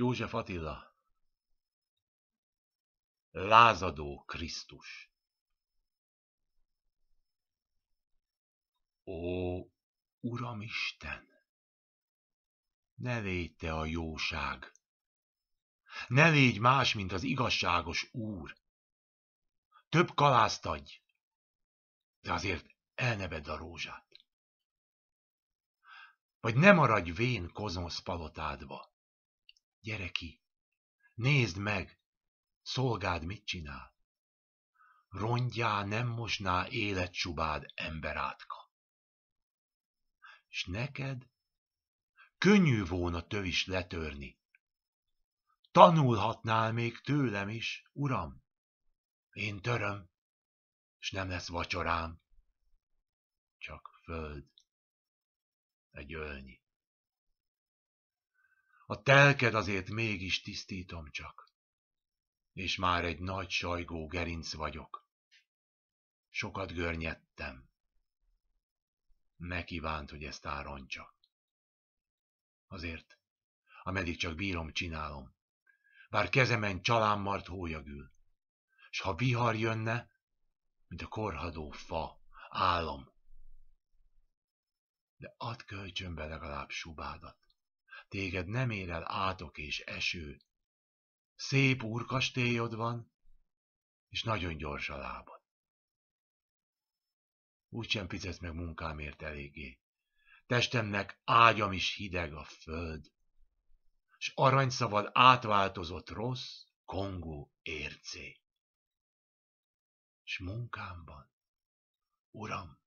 József Attila Lázadó Krisztus Ó, Uramisten! Ne légy te a jóság! Ne légy más, mint az igazságos Úr! Több kalászt adj, de azért elneved a rózsát. Vagy ne maradj vén kozmosz palotádba, Gyere ki! Nézd meg! Szolgád mit csinál? Rondjá nem mosná életcsubád, emberátka. S neked könnyű volna tő is letörni. Tanulhatnál még tőlem is, uram. Én töröm, s nem lesz vacsorám. Csak föld, egy ölnyi. A telked azért mégis tisztítom csak. És már egy nagy sajgó gerinc vagyok. Sokat görnyedtem. Ne kívánt, hogy ezt árontsa. Azért, ameddig csak bírom, csinálom. Bár kezemen csalámmart hólyagül. S ha vihar jönne, mint a korhadó fa, álom. De add kölcsönbe legalább subádat téged nem ér el átok és eső. Szép úrkastélyod van, és nagyon gyors a lábad. Úgysem fizetsz meg munkámért eléggé. Testemnek ágyam is hideg a föld, s aranyszavad átváltozott rossz, kongó ércé. S munkámban, uram,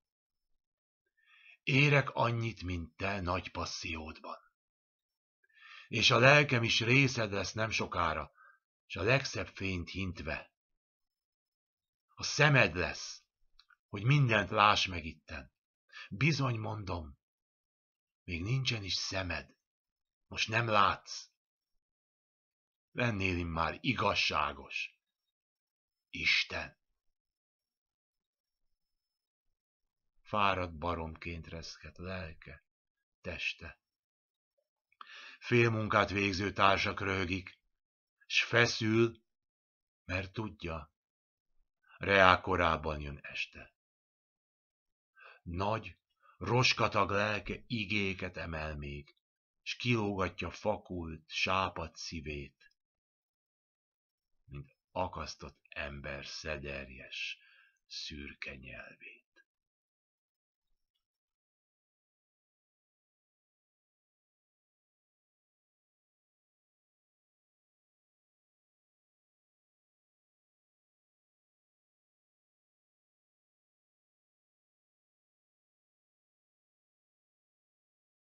érek annyit, mint te nagy passziódban és a lelkem is részed lesz nem sokára, és a legszebb fényt hintve. A szemed lesz, hogy mindent láss meg itten. Bizony mondom, még nincsen is szemed, most nem látsz. Lennél már igazságos. Isten! Fáradt baromként reszket lelke, teste félmunkát végző társak röhögik, s feszül, mert tudja, Reá korában jön este. Nagy, roskatag lelke igéket emel még, s kilógatja fakult, sápat szívét, mint akasztott ember szederjes, szürke nyelvét.